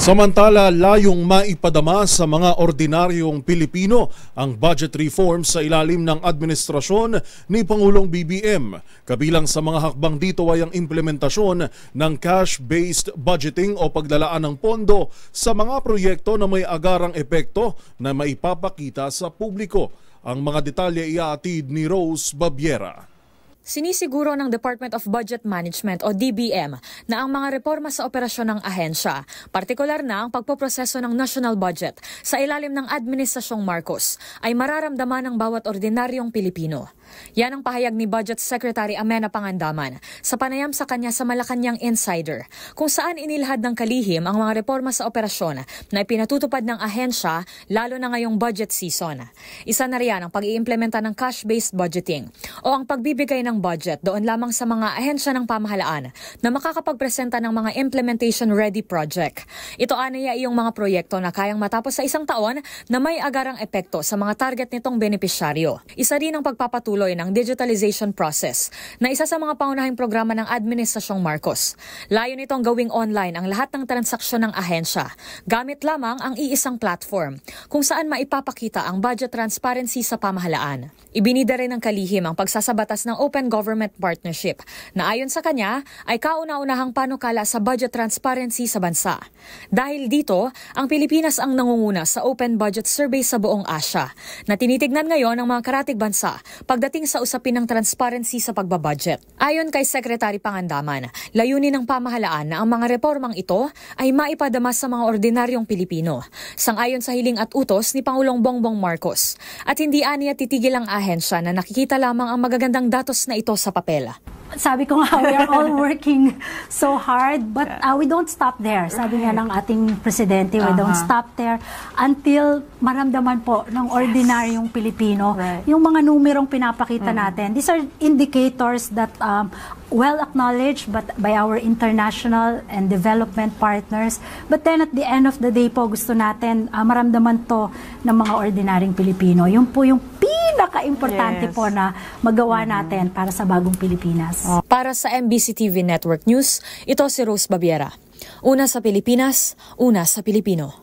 Samantala, layong maipadama sa mga ordinaryong Pilipino ang budget reform sa ilalim ng administrasyon ni Pangulong BBM. Kabilang sa mga hakbang dito ay ang implementasyon ng cash-based budgeting o paglalaan ng pondo sa mga proyekto na may agarang epekto na maipapakita sa publiko. Ang mga detalye iaatid ni Rose Babiera. Sinisiguro ng Department of Budget Management o DBM na ang mga reforma sa operasyon ng ahensya, partikular na ang pagpoproseso ng national budget sa ilalim ng Administrasyong Marcos, ay mararamdaman ng bawat ordinaryong Pilipino. Yan ang pahayag ni Budget Secretary Amena Pangandaman sa panayam sa kanya sa Malacanang Insider kung saan inilhad ng kalihim ang mga reforma sa operasyon na ipinatutupad ng ahensya lalo na ngayong budget season. Isa na riyan ang pag-iimplementa ng cash-based budgeting o ang pagbibigay ng budget doon lamang sa mga ahensya ng pamahalaan na makakapagpresenta ng mga implementation-ready project. Ito anaya iyong mga proyekto na kayang matapos sa isang taon na may agarang epekto sa mga target nitong benepisyaryo. Isa rin ang pagpapatuloy pagpapatuloy ng digitalization process na isa sa mga pangunahing programa ng Administrasyong Marcos. Layo nitong gawing online ang lahat ng transaksyon ng ahensya gamit lamang ang iisang platform kung saan maipapakita ang budget transparency sa pamahalaan. Ibinida rin ng kalihim ang pagsasabatas ng Open Government Partnership na ayon sa kanya ay kauna-unahang panukala sa budget transparency sa bansa. Dahil dito, ang Pilipinas ang nangunguna sa Open Budget Survey sa buong Asya na tinitignan ngayon ng mga karatig bansa pagdating pagdating sa usapin ng transparency sa pagbabudget. Ayon kay Secretary Pangandaman, layunin ng pamahalaan na ang mga reformang ito ay maipadama sa mga ordinaryong Pilipino, sangayon sa hiling at utos ni Pangulong Bongbong Marcos. At hindi aniya titigil ang ahensya na nakikita lamang ang magagandang datos na ito sa papel sabi ko nga, we are all working so hard, but uh, we don't stop there. Sabi right. nga ng ating presidente, we uh-huh. don't stop there until maramdaman po ng ordinaryong Pilipino right. yung mga numerong pinapakita mm. natin. These are indicators that um, well acknowledged but by our international and development partners. But then at the end of the day po, gusto natin uh, maramdaman to ng mga ordinaryong Pilipino. Yun po yung pinaka-importante yes. po na magawa mm-hmm. natin para sa bagong Pilipinas. Oh. Para sa MBC TV Network News, ito si Rose Babiera. Una sa Pilipinas, una sa Pilipino.